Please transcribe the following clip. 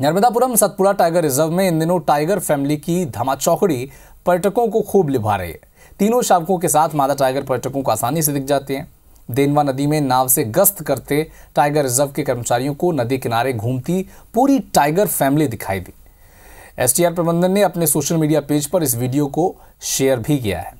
Narmadapuram Satpura tiger reserve में इन दिनों tiger family की धमाचौकड़ी पर्यटकों को खूब लिभा रही है तीनों शावकों के साथ मादा टाइगर पर्यटकों को आसानी से दिख जाती हैं देनवा नदी में नाव से गश्त करते टाइगर रिजर्व के कर्मचारियों को नदी किनारे घूमती पूरी टाइगर फैमिली दिखाई दी एसटीआर प्रबंधन ने अपने सोशल मीडिया पेज पर इस वीडियो को शेयर भी किया है